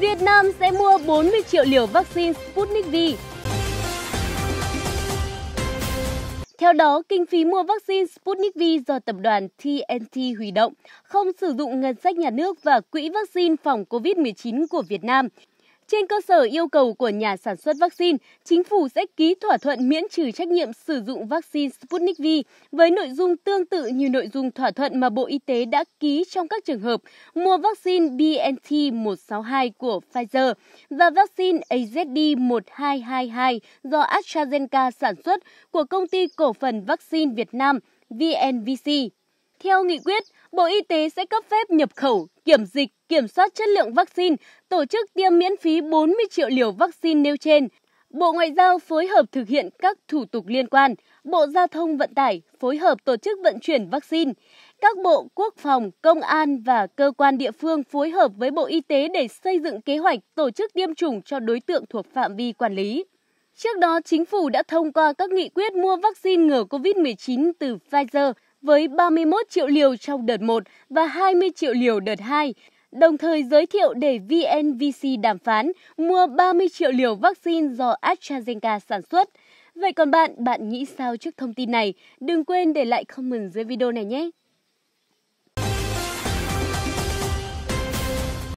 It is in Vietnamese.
Việt Nam sẽ mua 40 triệu liều vaccine Sputnik V. Theo đó, kinh phí mua vaccine Sputnik V do tập đoàn TNT huy động không sử dụng ngân sách nhà nước và quỹ vaccine phòng COVID-19 của Việt Nam trên cơ sở yêu cầu của nhà sản xuất vaccine, chính phủ sẽ ký thỏa thuận miễn trừ trách nhiệm sử dụng vaccine Sputnik V với nội dung tương tự như nội dung thỏa thuận mà Bộ Y tế đã ký trong các trường hợp mua vaccine BNT162 của Pfizer và vaccine AZD1222 do AstraZeneca sản xuất của công ty cổ phần vaccine Việt Nam VNVC. Theo nghị quyết, Bộ Y tế sẽ cấp phép nhập khẩu, kiểm dịch, kiểm soát chất lượng vaccine, tổ chức tiêm miễn phí 40 triệu liều vaccine nêu trên. Bộ Ngoại giao phối hợp thực hiện các thủ tục liên quan, Bộ Giao thông Vận tải phối hợp tổ chức vận chuyển vaccine. Các bộ quốc phòng, công an và cơ quan địa phương phối hợp với Bộ Y tế để xây dựng kế hoạch tổ chức tiêm chủng cho đối tượng thuộc phạm vi quản lý. Trước đó, chính phủ đã thông qua các nghị quyết mua vaccine ngừa COVID-19 từ Pfizer, với 31 triệu liều trong đợt 1 và 20 triệu liều đợt 2, đồng thời giới thiệu để VNVC đàm phán mua 30 triệu liều vaccine do AstraZeneca sản xuất. Vậy còn bạn, bạn nghĩ sao trước thông tin này? Đừng quên để lại comment dưới video này nhé!